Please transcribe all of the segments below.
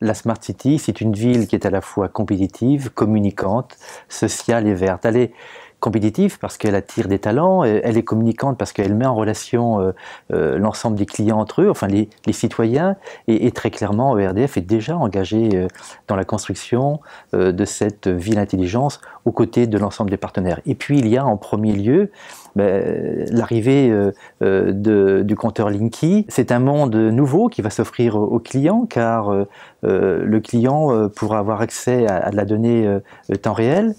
la Smart City, c'est une ville qui est à la fois compétitive, communicante, sociale et verte compétitive parce qu'elle attire des talents, euh, elle est communicante parce qu'elle met en relation euh, euh, l'ensemble des clients entre eux, enfin les, citoyens, et, très clairement ERDF est déjà engagé dans la construction de cette ville intelligence aux côtés de l'ensemble des partenaires. Et puis il y a en premier lieu ben, l'arrivée du compteur Linky. C'est un monde nouveau qui va s'offrir aux clients car le client pourra avoir accès à, de la donnée temps réel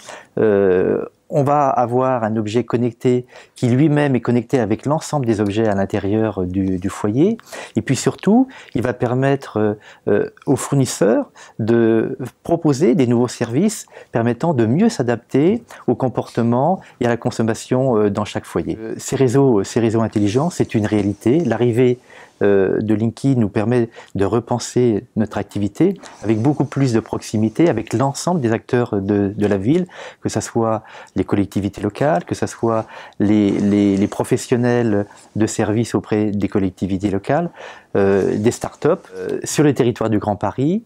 on va avoir un objet connecté qui lui-même est connecté avec l'ensemble des objets à l'intérieur du, foyer. Et puis surtout, il va permettre euh, euh, aux fournisseurs de proposer des nouveaux services permettant de mieux s'adapter au comportement et à la consommation euh, dans chaque foyer. Ces réseaux, ces réseaux intelligents, c'est une réalité. L'arrivée euh, de Linky nous permet de repenser notre activité avec beaucoup plus de proximité avec l'ensemble des acteurs de, de, la ville, que ce soit les collectivités locales, que ce soit les, les, professionnels de services auprès des collectivités locales, euh, des start up euh, sur les territoires du Grand Paris,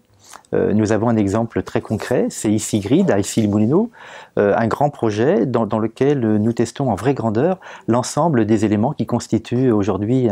euh, nous avons un exemple très concret, c'est ici Grid, à ici Moulineau, un grand projet dans, lequel nous testons en vraie grandeur l'ensemble des éléments qui constituent aujourd'hui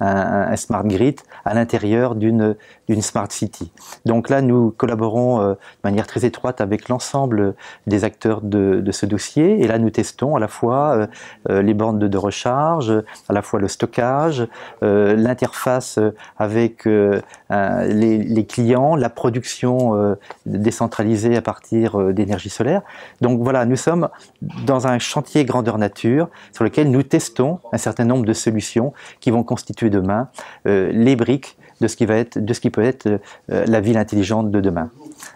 un, smart grid à l'intérieur d'une smart city. Donc là, nous collaborons euh, de manière très étroite avec l'ensemble des acteurs de, ce dossier et là, nous testons à la fois euh, les bornes de, recharge, à la fois le stockage, l'interface avec les clients, la production euh, décentralisée à partir euh, d'énergie solaire. Donc voilà, nous sommes dans un chantier grandeur nature sur lequel nous testons un certain nombre de solutions qui vont constituer demain euh, les briques de ce qui va être, de ce qui peut être la ville intelligente de demain.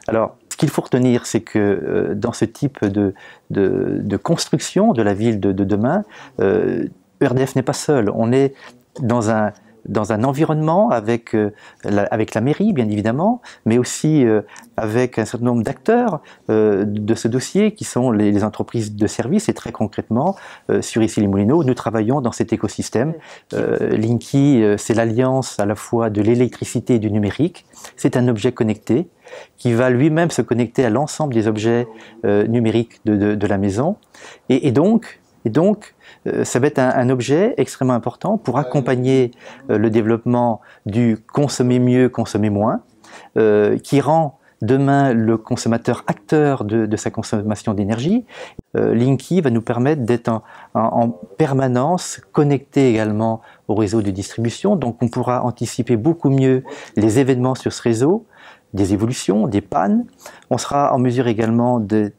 Alors ce qu'il faut retenir, c'est que dans ce type de, construction de la ville de, demain, euh, e RDF n'est pas seul. On est dans un dans un environnement avec, euh, la, avec la mairie, bien évidemment, mais aussi euh, avec un certain nombre d'acteurs euh, de ce dossier, qui sont les, entreprises de services, et très concrètement, sur ici les Moulineaux, nous travaillons dans cet écosystème. Linky, c'est l'alliance à la fois de l'électricité et du numérique. C'est un objet connecté qui va lui-même se connecter à l'ensemble des objets numériques de, de, la maison. et, et donc, et donc, euh, ça va être un, objet extrêmement important pour accompagner euh, le développement du consommer mieux, consommer moins, euh, qui rend demain le consommateur acteur de, sa consommation d'énergie. Euh, Linky va nous permettre d'être en, permanence connecté également au réseau de distribution, donc on pourra anticiper beaucoup mieux les événements sur ce réseau, des évolutions, des pannes. On sera en mesure également de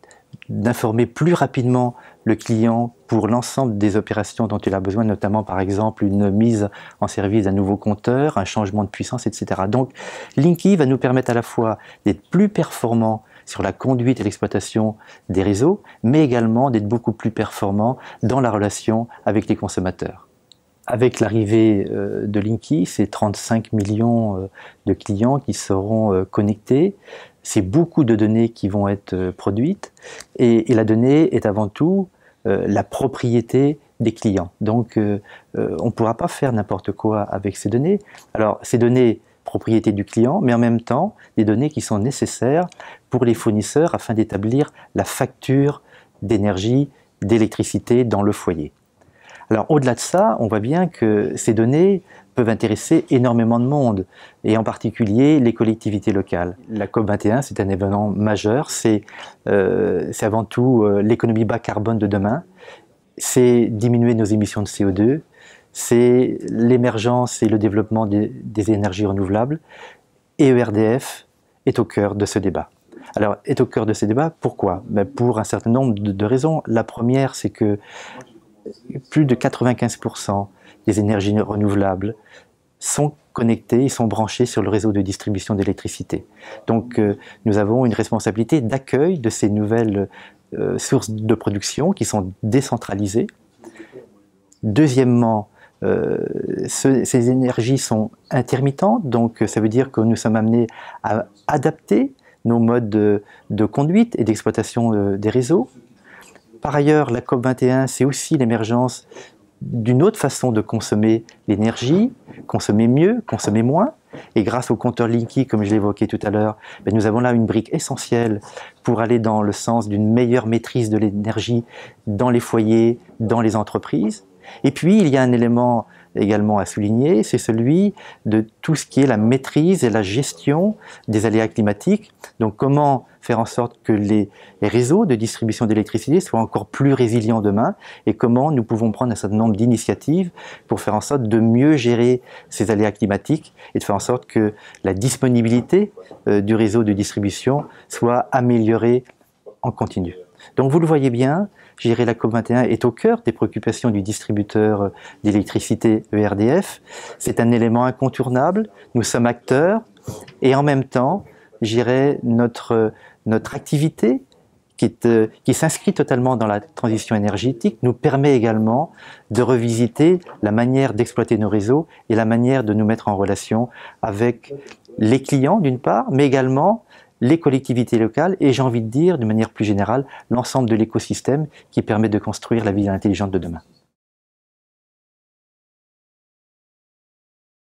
d'informer plus rapidement le client pour l'ensemble des opérations dont il a besoin, notamment par exemple une mise en service d'un nouveau compteur, un changement de puissance, etc. Donc Linky va nous permettre à la fois d'être plus performant sur la conduite et l'exploitation des réseaux, mais également d'être beaucoup plus performant dans la relation avec les consommateurs avec l'arrivée euh, de Linky, c'est 35 millions euh, de clients qui seront euh, connectés. C'est beaucoup de données qui vont être produites. Et, la donnée est avant tout la propriété des clients. Donc, on ne pourra pas faire n'importe quoi avec ces données. Alors, ces données, propriété du client, mais en même temps des données qui sont nécessaires pour les fournisseurs afin d'établir la facture d'énergie, d'électricité dans le foyer. Alors au-delà de ça, on voit bien que ces données peuvent intéresser énormément de monde, et en particulier les collectivités locales. La COP21, c'est un événement majeur, c'est euh, avant tout euh, l'économie bas carbone de demain, c'est diminuer nos émissions de CO2, c'est l'émergence et le développement des, énergies renouvelables, et ERDF est au cœur de ce débat. Alors, est au cœur de ce débat, Pourquoi ben, Pour un certain nombre de, raisons. La première, c'est que plus de 95% des énergies renouvelables sont connectées, ils sont branchées sur le réseau de distribution d'électricité. Donc euh, nous avons une responsabilité d'accueil de ces nouvelles euh, sources de production qui sont décentralisées. Deuxièmement, euh, ces énergies sont intermittentes, donc ça veut dire que nous sommes amenés à adapter nos modes de conduite et d'exploitation des réseaux. Par ailleurs, la COP21, c'est aussi l'émergence d'une autre façon de consommer l'énergie, consommer mieux, consommer moins. Et grâce au compteur Linky, comme je l'évoquais tout à l'heure, ben, nous avons là une brique essentielle pour aller dans le sens d'une meilleure maîtrise de l'énergie dans les foyers, dans les entreprises. Et puis, il y a un élément également à souligner, c'est celui de tout ce qui est la maîtrise et la gestion des aléas climatiques. Donc comment faire en sorte que les, réseaux de distribution d'électricité soient encore plus résilients demain et comment nous pouvons prendre un certain nombre d'initiatives pour faire en sorte de mieux gérer ces aléas climatiques et de faire en sorte que la disponibilité euh, du réseau de distribution soit améliorée en continu. Donc vous le voyez bien, gérer la COP21 est au cœur des préoccupations du distributeur euh, d'électricité ERDF. C'est un élément incontournable, nous sommes acteurs et en même temps, notre, euh, notre activité euh, qui, s'inscrit totalement dans la transition énergétique, nous permet également de revisiter la manière d'exploiter nos réseaux et la manière de nous mettre en relation avec les clients d'une part, mais également les collectivités locales et j'ai envie de dire, de manière plus générale, l'ensemble de l'écosystème qui permet de construire la ville intelligente de demain.